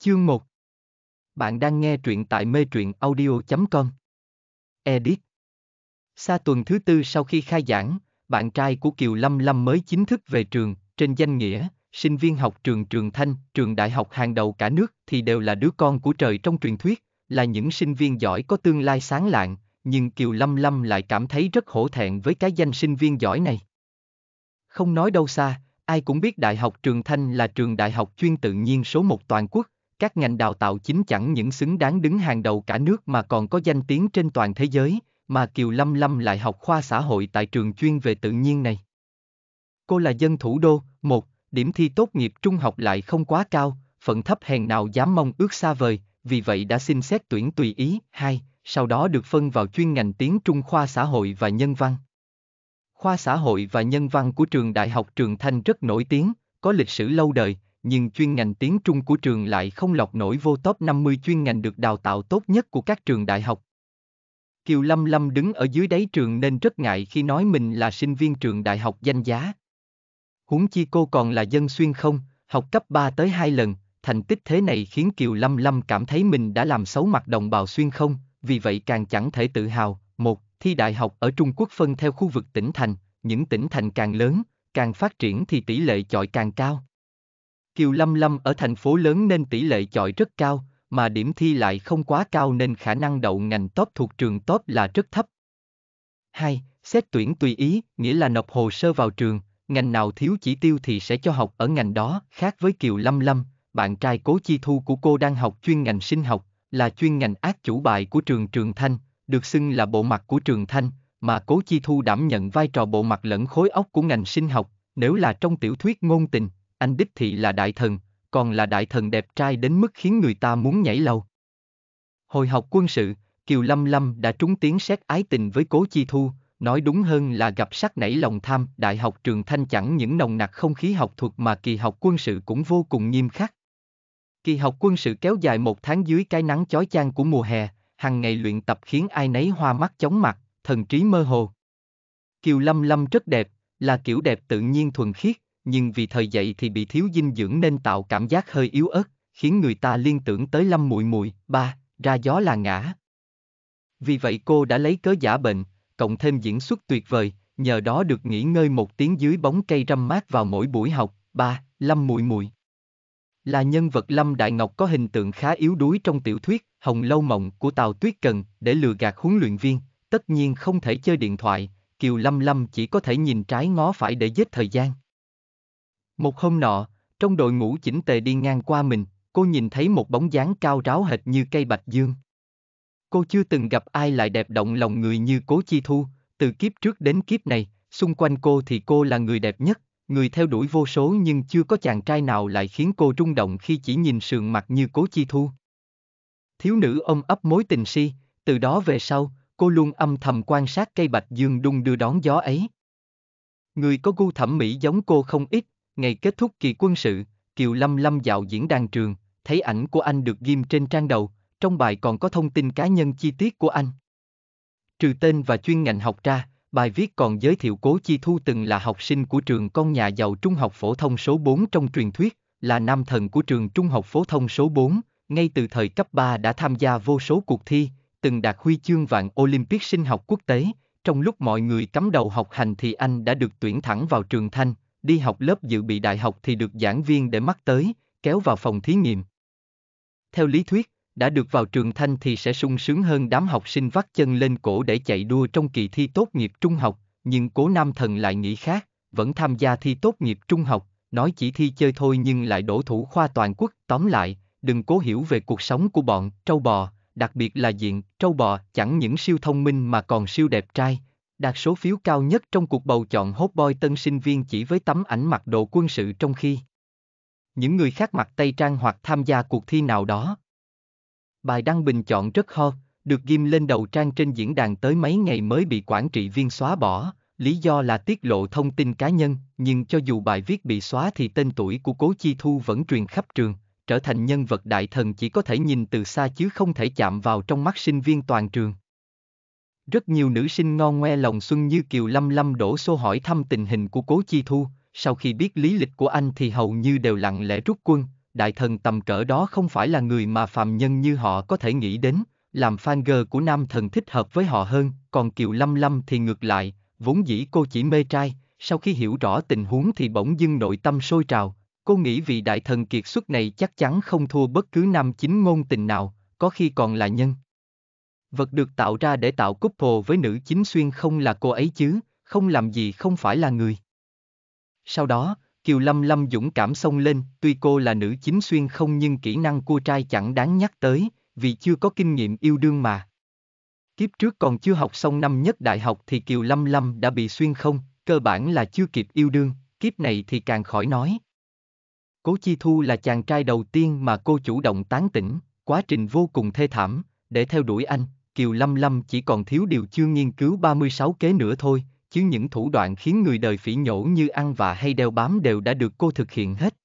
Chương 1 Bạn đang nghe truyện tại mê truyện audio.com Edit Sa tuần thứ tư sau khi khai giảng, bạn trai của Kiều Lâm Lâm mới chính thức về trường, trên danh nghĩa, sinh viên học trường Trường Thanh, trường đại học hàng đầu cả nước thì đều là đứa con của trời trong truyền thuyết, là những sinh viên giỏi có tương lai sáng lạng, nhưng Kiều Lâm Lâm lại cảm thấy rất hổ thẹn với cái danh sinh viên giỏi này. Không nói đâu xa, ai cũng biết Đại học Trường Thanh là trường đại học chuyên tự nhiên số một toàn quốc, các ngành đào tạo chính chẳng những xứng đáng đứng hàng đầu cả nước mà còn có danh tiếng trên toàn thế giới, mà Kiều Lâm Lâm lại học khoa xã hội tại trường chuyên về tự nhiên này. Cô là dân thủ đô, một, điểm thi tốt nghiệp trung học lại không quá cao, phận thấp hèn nào dám mong ước xa vời, vì vậy đã xin xét tuyển tùy ý, hai, sau đó được phân vào chuyên ngành tiếng Trung khoa xã hội và nhân văn. Khoa xã hội và nhân văn của trường Đại học Trường Thanh rất nổi tiếng, có lịch sử lâu đời, nhưng chuyên ngành tiếng Trung của trường lại không lọc nổi vô top 50 chuyên ngành được đào tạo tốt nhất của các trường đại học. Kiều Lâm Lâm đứng ở dưới đáy trường nên rất ngại khi nói mình là sinh viên trường đại học danh giá. Huống chi cô còn là dân xuyên không, học cấp 3 tới 2 lần, thành tích thế này khiến Kiều Lâm Lâm cảm thấy mình đã làm xấu mặt đồng bào xuyên không, vì vậy càng chẳng thể tự hào. Một, thi đại học ở Trung Quốc phân theo khu vực tỉnh thành, những tỉnh thành càng lớn, càng phát triển thì tỷ lệ chọi càng cao. Kiều Lâm Lâm ở thành phố lớn nên tỷ lệ chọi rất cao, mà điểm thi lại không quá cao nên khả năng đậu ngành top thuộc trường top là rất thấp. 2. Xét tuyển tùy ý, nghĩa là nộp hồ sơ vào trường, ngành nào thiếu chỉ tiêu thì sẽ cho học ở ngành đó, khác với Kiều Lâm Lâm, bạn trai Cố Chi Thu của cô đang học chuyên ngành sinh học, là chuyên ngành ác chủ bài của trường Trường Thanh, được xưng là bộ mặt của Trường Thanh, mà Cố Chi Thu đảm nhận vai trò bộ mặt lẫn khối óc của ngành sinh học, nếu là trong tiểu thuyết ngôn tình, anh đích thị là đại thần, còn là đại thần đẹp trai đến mức khiến người ta muốn nhảy lầu. Hồi học quân sự, Kiều Lâm Lâm đã trúng tiếng xét ái tình với Cố Chi Thu, nói đúng hơn là gặp sắc nảy lòng tham, đại học trường thanh chẳng những nồng nặc không khí học thuật mà kỳ học quân sự cũng vô cùng nghiêm khắc. Kỳ học quân sự kéo dài một tháng dưới cái nắng chói chang của mùa hè, hàng ngày luyện tập khiến ai nấy hoa mắt chóng mặt, thần trí mơ hồ. Kiều Lâm Lâm rất đẹp, là kiểu đẹp tự nhiên thuần khiết, nhưng vì thời dậy thì bị thiếu dinh dưỡng nên tạo cảm giác hơi yếu ớt, khiến người ta liên tưởng tới lâm muội muội ba, ra gió là ngã. Vì vậy cô đã lấy cớ giả bệnh, cộng thêm diễn xuất tuyệt vời, nhờ đó được nghỉ ngơi một tiếng dưới bóng cây râm mát vào mỗi buổi học, ba, lâm muội muội Là nhân vật Lâm Đại Ngọc có hình tượng khá yếu đuối trong tiểu thuyết Hồng Lâu Mộng của Tào Tuyết Cần để lừa gạt huấn luyện viên, tất nhiên không thể chơi điện thoại, Kiều Lâm Lâm chỉ có thể nhìn trái ngó phải để giết thời gian. Một hôm nọ, trong đội ngũ chỉnh tề đi ngang qua mình, cô nhìn thấy một bóng dáng cao ráo hệt như cây bạch dương. Cô chưa từng gặp ai lại đẹp động lòng người như Cố Chi Thu, từ kiếp trước đến kiếp này, xung quanh cô thì cô là người đẹp nhất, người theo đuổi vô số nhưng chưa có chàng trai nào lại khiến cô rung động khi chỉ nhìn sườn mặt như Cố Chi Thu. Thiếu nữ ôm ấp mối tình si, từ đó về sau, cô luôn âm thầm quan sát cây bạch dương đung đưa đón gió ấy. Người có gu thẩm mỹ giống cô không ít, Ngày kết thúc kỳ quân sự, Kiều Lâm Lâm dạo diễn đàn trường, thấy ảnh của anh được ghim trên trang đầu, trong bài còn có thông tin cá nhân chi tiết của anh. Trừ tên và chuyên ngành học ra, bài viết còn giới thiệu Cố Chi Thu từng là học sinh của trường con nhà giàu trung học phổ thông số 4 trong truyền thuyết, là nam thần của trường trung học phổ thông số 4, ngay từ thời cấp 3 đã tham gia vô số cuộc thi, từng đạt huy chương vàng Olympic sinh học quốc tế, trong lúc mọi người cắm đầu học hành thì anh đã được tuyển thẳng vào trường Thanh, đi học lớp dự bị đại học thì được giảng viên để mắt tới, kéo vào phòng thí nghiệm. Theo lý thuyết, đã được vào trường thanh thì sẽ sung sướng hơn đám học sinh vắt chân lên cổ để chạy đua trong kỳ thi tốt nghiệp trung học, nhưng cố nam thần lại nghĩ khác, vẫn tham gia thi tốt nghiệp trung học, nói chỉ thi chơi thôi nhưng lại đổ thủ khoa toàn quốc, tóm lại, đừng cố hiểu về cuộc sống của bọn trâu bò, đặc biệt là diện trâu bò chẳng những siêu thông minh mà còn siêu đẹp trai, đạt số phiếu cao nhất trong cuộc bầu chọn hốt boy tân sinh viên chỉ với tấm ảnh mặc đồ quân sự trong khi những người khác mặc tây trang hoặc tham gia cuộc thi nào đó. Bài đăng bình chọn rất hot, được ghim lên đầu trang trên diễn đàn tới mấy ngày mới bị quản trị viên xóa bỏ, lý do là tiết lộ thông tin cá nhân, nhưng cho dù bài viết bị xóa thì tên tuổi của Cố Chi Thu vẫn truyền khắp trường, trở thành nhân vật đại thần chỉ có thể nhìn từ xa chứ không thể chạm vào trong mắt sinh viên toàn trường. Rất nhiều nữ sinh ngon ngoe lòng xuân như Kiều Lâm Lâm đổ xô hỏi thăm tình hình của Cố Chi Thu, sau khi biết lý lịch của anh thì hầu như đều lặng lẽ rút quân, đại thần tầm cỡ đó không phải là người mà phàm nhân như họ có thể nghĩ đến, làm fan girl của nam thần thích hợp với họ hơn, còn Kiều Lâm Lâm thì ngược lại, vốn dĩ cô chỉ mê trai, sau khi hiểu rõ tình huống thì bỗng dưng nội tâm sôi trào, cô nghĩ vị đại thần kiệt xuất này chắc chắn không thua bất cứ nam chính ngôn tình nào, có khi còn là nhân vật được tạo ra để tạo couple với nữ chính xuyên không là cô ấy chứ, không làm gì không phải là người. Sau đó, Kiều Lâm Lâm dũng cảm xông lên, tuy cô là nữ chính xuyên không nhưng kỹ năng cua trai chẳng đáng nhắc tới, vì chưa có kinh nghiệm yêu đương mà. Kiếp trước còn chưa học xong năm nhất đại học thì Kiều Lâm Lâm đã bị xuyên không, cơ bản là chưa kịp yêu đương, kiếp này thì càng khỏi nói. Cố Chi Thu là chàng trai đầu tiên mà cô chủ động tán tỉnh, quá trình vô cùng thê thảm, để theo đuổi anh, Kiều Lâm Lâm chỉ còn thiếu điều chưa nghiên cứu 36 kế nữa thôi, chứ những thủ đoạn khiến người đời phỉ nhổ như ăn và hay đeo bám đều đã được cô thực hiện hết.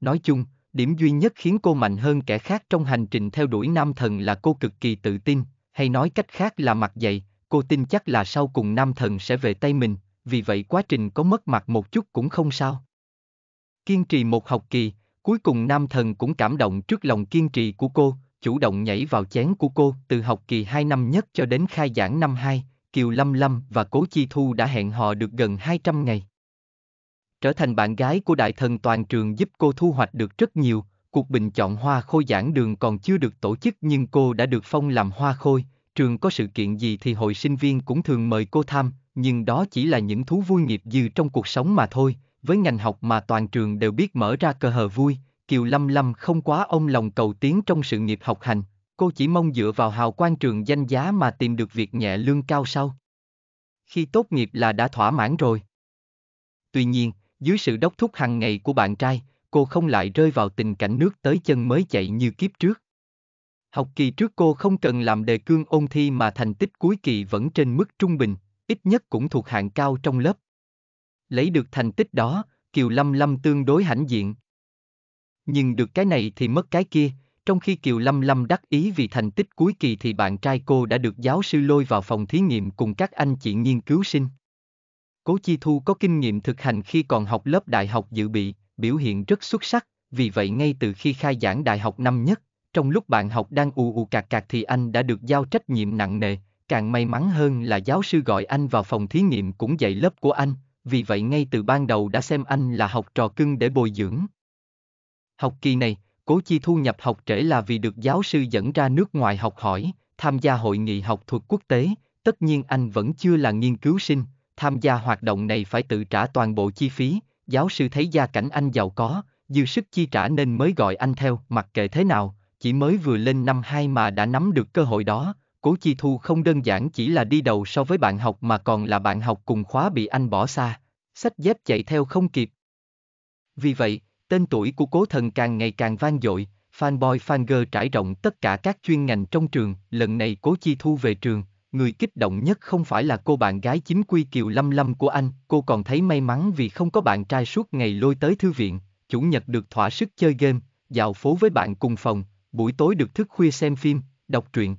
Nói chung, điểm duy nhất khiến cô mạnh hơn kẻ khác trong hành trình theo đuổi nam thần là cô cực kỳ tự tin, hay nói cách khác là mặt dày, cô tin chắc là sau cùng nam thần sẽ về tay mình, vì vậy quá trình có mất mặt một chút cũng không sao. Kiên trì một học kỳ, cuối cùng nam thần cũng cảm động trước lòng kiên trì của cô, chủ động nhảy vào chén của cô từ học kỳ 2 năm nhất cho đến khai giảng năm 2, Kiều Lâm Lâm và Cố Chi Thu đã hẹn hò được gần 200 ngày. Trở thành bạn gái của đại thần toàn trường giúp cô thu hoạch được rất nhiều, cuộc bình chọn hoa khôi giảng đường còn chưa được tổ chức nhưng cô đã được phong làm hoa khôi, trường có sự kiện gì thì hội sinh viên cũng thường mời cô tham, nhưng đó chỉ là những thú vui nghiệp dư trong cuộc sống mà thôi, với ngành học mà toàn trường đều biết mở ra cơ hờ vui, Kiều Lâm Lâm không quá ông lòng cầu tiến trong sự nghiệp học hành, cô chỉ mong dựa vào hào quan trường danh giá mà tìm được việc nhẹ lương cao sau. Khi tốt nghiệp là đã thỏa mãn rồi. Tuy nhiên, dưới sự đốc thúc hàng ngày của bạn trai, cô không lại rơi vào tình cảnh nước tới chân mới chạy như kiếp trước. Học kỳ trước cô không cần làm đề cương ôn thi mà thành tích cuối kỳ vẫn trên mức trung bình, ít nhất cũng thuộc hạng cao trong lớp. Lấy được thành tích đó, Kiều Lâm Lâm tương đối hãnh diện, nhưng được cái này thì mất cái kia, trong khi Kiều Lâm Lâm đắc ý vì thành tích cuối kỳ thì bạn trai cô đã được giáo sư lôi vào phòng thí nghiệm cùng các anh chị nghiên cứu sinh. Cố Chi Thu có kinh nghiệm thực hành khi còn học lớp đại học dự bị, biểu hiện rất xuất sắc, vì vậy ngay từ khi khai giảng đại học năm nhất, trong lúc bạn học đang ù ù cạc cạc thì anh đã được giao trách nhiệm nặng nề, càng may mắn hơn là giáo sư gọi anh vào phòng thí nghiệm cũng dạy lớp của anh, vì vậy ngay từ ban đầu đã xem anh là học trò cưng để bồi dưỡng. Học kỳ này, Cố Chi thu nhập học trễ là vì được giáo sư dẫn ra nước ngoài học hỏi, tham gia hội nghị học thuật quốc tế, tất nhiên anh vẫn chưa là nghiên cứu sinh, tham gia hoạt động này phải tự trả toàn bộ chi phí, giáo sư thấy gia cảnh anh giàu có, dư sức chi trả nên mới gọi anh theo, mặc kệ thế nào, chỉ mới vừa lên năm 2 mà đã nắm được cơ hội đó, Cố Chi Thu không đơn giản chỉ là đi đầu so với bạn học mà còn là bạn học cùng khóa bị anh bỏ xa, sách dép chạy theo không kịp. Vì vậy, Tên tuổi của cố thần càng ngày càng vang dội, fanboy fangirl trải rộng tất cả các chuyên ngành trong trường, lần này cố chi thu về trường, người kích động nhất không phải là cô bạn gái chính quy Kiều Lâm Lâm của anh, cô còn thấy may mắn vì không có bạn trai suốt ngày lôi tới thư viện, chủ nhật được thỏa sức chơi game, dạo phố với bạn cùng phòng, buổi tối được thức khuya xem phim, đọc truyện.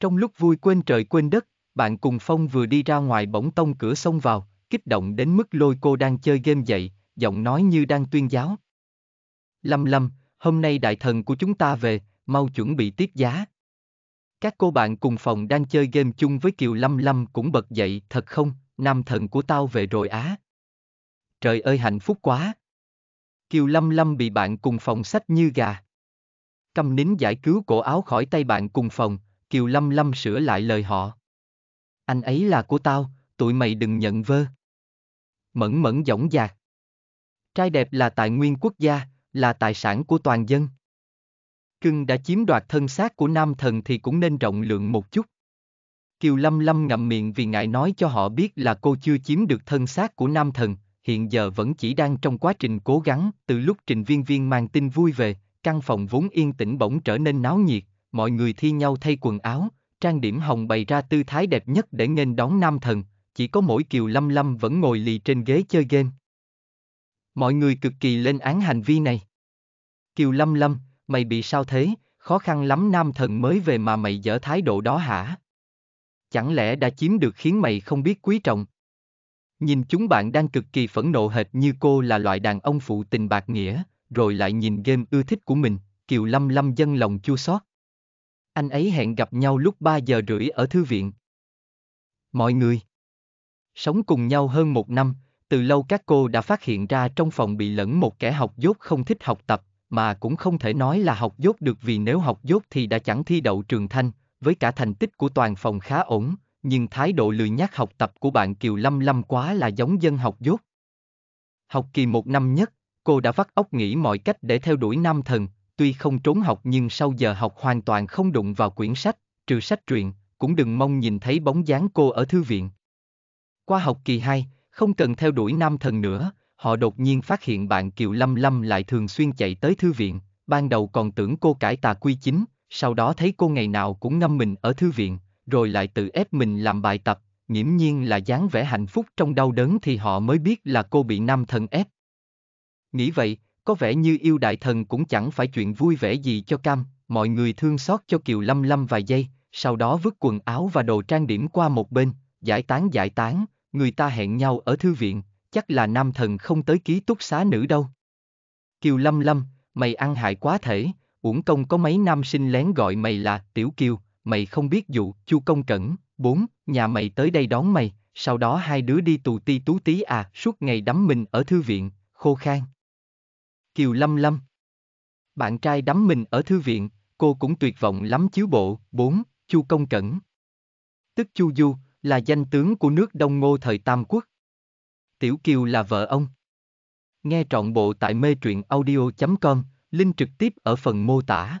Trong lúc vui quên trời quên đất, bạn cùng Phong vừa đi ra ngoài bỗng tông cửa xông vào, kích động đến mức lôi cô đang chơi game dậy, giọng nói như đang tuyên giáo. Lâm Lâm, hôm nay đại thần của chúng ta về, mau chuẩn bị tiết giá. Các cô bạn cùng phòng đang chơi game chung với Kiều Lâm Lâm cũng bật dậy, thật không, nam thần của tao về rồi á. Trời ơi hạnh phúc quá. Kiều Lâm Lâm bị bạn cùng phòng sách như gà. Cầm nín giải cứu cổ áo khỏi tay bạn cùng phòng, Kiều Lâm Lâm sửa lại lời họ. Anh ấy là của tao, tụi mày đừng nhận vơ. Mẫn mẫn dõng dạc. Trai đẹp là tài nguyên quốc gia, là tài sản của toàn dân. Cưng đã chiếm đoạt thân xác của nam thần thì cũng nên rộng lượng một chút. Kiều Lâm Lâm ngậm miệng vì ngại nói cho họ biết là cô chưa chiếm được thân xác của nam thần, hiện giờ vẫn chỉ đang trong quá trình cố gắng, từ lúc trình viên viên mang tin vui về, căn phòng vốn yên tĩnh bỗng trở nên náo nhiệt, mọi người thi nhau thay quần áo, trang điểm hồng bày ra tư thái đẹp nhất để nghênh đón nam thần, chỉ có mỗi Kiều Lâm Lâm vẫn ngồi lì trên ghế chơi game. Mọi người cực kỳ lên án hành vi này. Kiều Lâm Lâm, mày bị sao thế, khó khăn lắm nam thần mới về mà mày dở thái độ đó hả? Chẳng lẽ đã chiếm được khiến mày không biết quý trọng? Nhìn chúng bạn đang cực kỳ phẫn nộ hệt như cô là loại đàn ông phụ tình bạc nghĩa, rồi lại nhìn game ưa thích của mình, Kiều Lâm Lâm dân lòng chua xót. Anh ấy hẹn gặp nhau lúc 3 giờ rưỡi ở thư viện. Mọi người Sống cùng nhau hơn một năm, từ lâu các cô đã phát hiện ra trong phòng bị lẫn một kẻ học dốt không thích học tập, mà cũng không thể nói là học dốt được vì nếu học dốt thì đã chẳng thi đậu trường thanh, với cả thành tích của toàn phòng khá ổn, nhưng thái độ lười nhác học tập của bạn Kiều Lâm Lâm quá là giống dân học dốt. Học kỳ một năm nhất, cô đã vắt óc nghĩ mọi cách để theo đuổi nam thần, tuy không trốn học nhưng sau giờ học hoàn toàn không đụng vào quyển sách, trừ sách truyện, cũng đừng mong nhìn thấy bóng dáng cô ở thư viện. Qua học kỳ 2, không cần theo đuổi nam thần nữa, họ đột nhiên phát hiện bạn Kiều Lâm Lâm lại thường xuyên chạy tới thư viện, ban đầu còn tưởng cô cải tà quy chính, sau đó thấy cô ngày nào cũng ngâm mình ở thư viện, rồi lại tự ép mình làm bài tập, nghiễm nhiên là dáng vẻ hạnh phúc trong đau đớn thì họ mới biết là cô bị nam thần ép. Nghĩ vậy, có vẻ như yêu đại thần cũng chẳng phải chuyện vui vẻ gì cho cam, mọi người thương xót cho Kiều Lâm Lâm vài giây, sau đó vứt quần áo và đồ trang điểm qua một bên, giải tán giải tán, người ta hẹn nhau ở thư viện, chắc là nam thần không tới ký túc xá nữ đâu. Kiều Lâm Lâm, mày ăn hại quá thể, uổng công có mấy nam sinh lén gọi mày là Tiểu Kiều, mày không biết dụ, chu công cẩn, bốn, nhà mày tới đây đón mày, sau đó hai đứa đi tù ti tú tí à, suốt ngày đắm mình ở thư viện, khô khan. Kiều Lâm Lâm Bạn trai đắm mình ở thư viện, cô cũng tuyệt vọng lắm chiếu bộ, bốn, chu công cẩn. Tức chu du, là danh tướng của nước Đông Ngô thời Tam Quốc. Tiểu Kiều là vợ ông. Nghe trọn bộ tại mê truyện audio.com, link trực tiếp ở phần mô tả.